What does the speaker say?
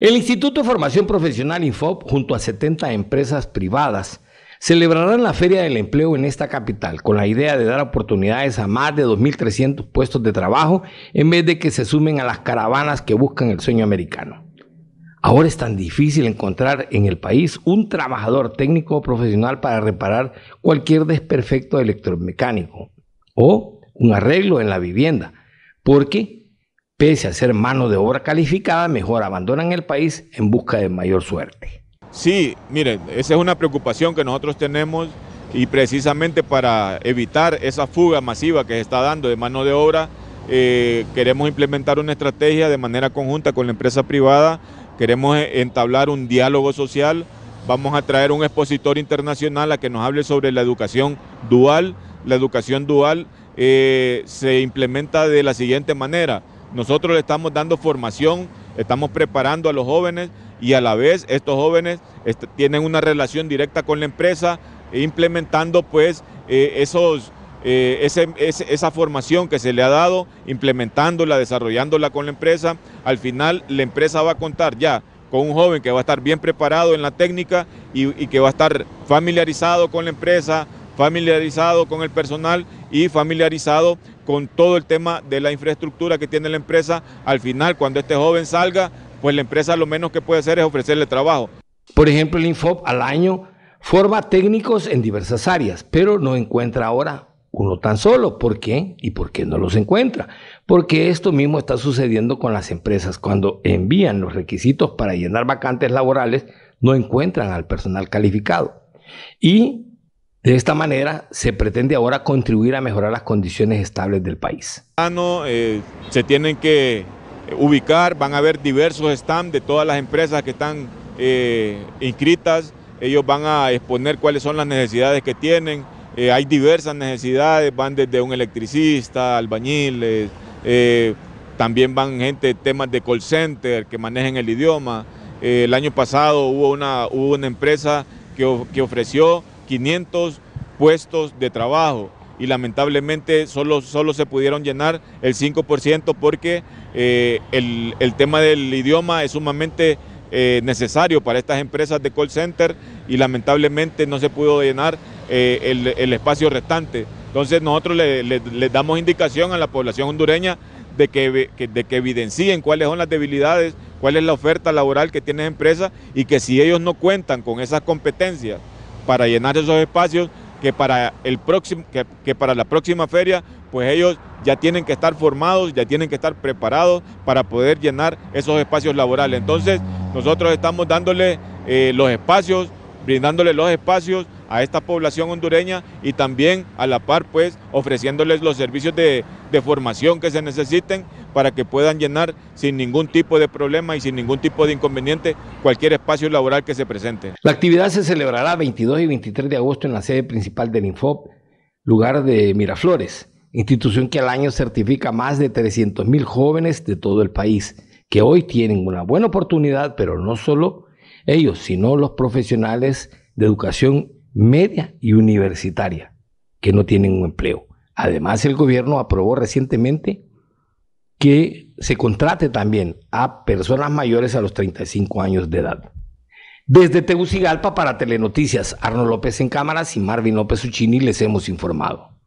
El Instituto de Formación Profesional Infop, junto a 70 empresas privadas, celebrarán la Feria del Empleo en esta capital con la idea de dar oportunidades a más de 2.300 puestos de trabajo en vez de que se sumen a las caravanas que buscan el sueño americano. Ahora es tan difícil encontrar en el país un trabajador técnico o profesional para reparar cualquier desperfecto electromecánico o un arreglo en la vivienda, porque pese a ser mano de obra calificada, mejor abandonan el país en busca de mayor suerte. Sí, miren, esa es una preocupación que nosotros tenemos y precisamente para evitar esa fuga masiva que se está dando de mano de obra, eh, queremos implementar una estrategia de manera conjunta con la empresa privada, queremos eh, entablar un diálogo social, vamos a traer un expositor internacional a que nos hable sobre la educación dual. La educación dual eh, se implementa de la siguiente manera nosotros le estamos dando formación, estamos preparando a los jóvenes y a la vez estos jóvenes tienen una relación directa con la empresa, implementando pues eh, esos, eh, esa formación que se le ha dado, implementándola, desarrollándola con la empresa. Al final la empresa va a contar ya con un joven que va a estar bien preparado en la técnica y que va a estar familiarizado con la empresa, familiarizado con el personal y familiarizado con todo el tema de la infraestructura que tiene la empresa. Al final, cuando este joven salga, pues la empresa lo menos que puede hacer es ofrecerle trabajo. Por ejemplo, el Infop al año forma técnicos en diversas áreas, pero no encuentra ahora uno tan solo. ¿Por qué? ¿Y por qué no los encuentra? Porque esto mismo está sucediendo con las empresas. Cuando envían los requisitos para llenar vacantes laborales, no encuentran al personal calificado. Y de esta manera, se pretende ahora contribuir a mejorar las condiciones estables del país. Eh, se tienen que ubicar, van a haber diversos stands de todas las empresas que están eh, inscritas, ellos van a exponer cuáles son las necesidades que tienen, eh, hay diversas necesidades, van desde un electricista, albañiles, también van gente temas de call center que manejen el idioma. el año pasado hubo una, una empresa que, que ofreció 500 puestos de trabajo y lamentablemente solo, se pudieron llenar el 5% porque eh, el, tema del idioma es sumamente eh, necesario para estas empresas de call center y lamentablemente no se pudo llenar eh, el, espacio restante. Entonces nosotros le, damos indicación a la población hondureña de que, de que evidencien cuáles son las debilidades, cuál es la oferta laboral que tiene la empresa y que si ellos no cuentan con esas competencias, para llenar esos espacios que para, el próximo, que, que para la próxima feria, pues ellos ya tienen que estar formados, ya tienen que estar preparados para poder llenar esos espacios laborales. Entonces, nosotros estamos dándole eh, los espacios, brindándole los espacios a esta población hondureña y también a la par pues ofreciéndoles los servicios de, formación que se necesiten para que puedan llenar sin ningún tipo de problema y sin ningún tipo de inconveniente cualquier espacio laboral que se presente. La actividad se celebrará 22 y 23 de agosto en la sede principal del Infop, lugar de Miraflores, institución que al año certifica más de 300 mil jóvenes de todo el país, que hoy tienen una buena oportunidad, pero no solo ellos, sino los profesionales de educación media y universitaria, que no tienen un empleo. Además, el gobierno aprobó recientemente que se contrate también a personas mayores a los 35 años de edad. Desde Tegucigalpa para Telenoticias, Arno López en cámaras y Marvin López Uchini les hemos informado.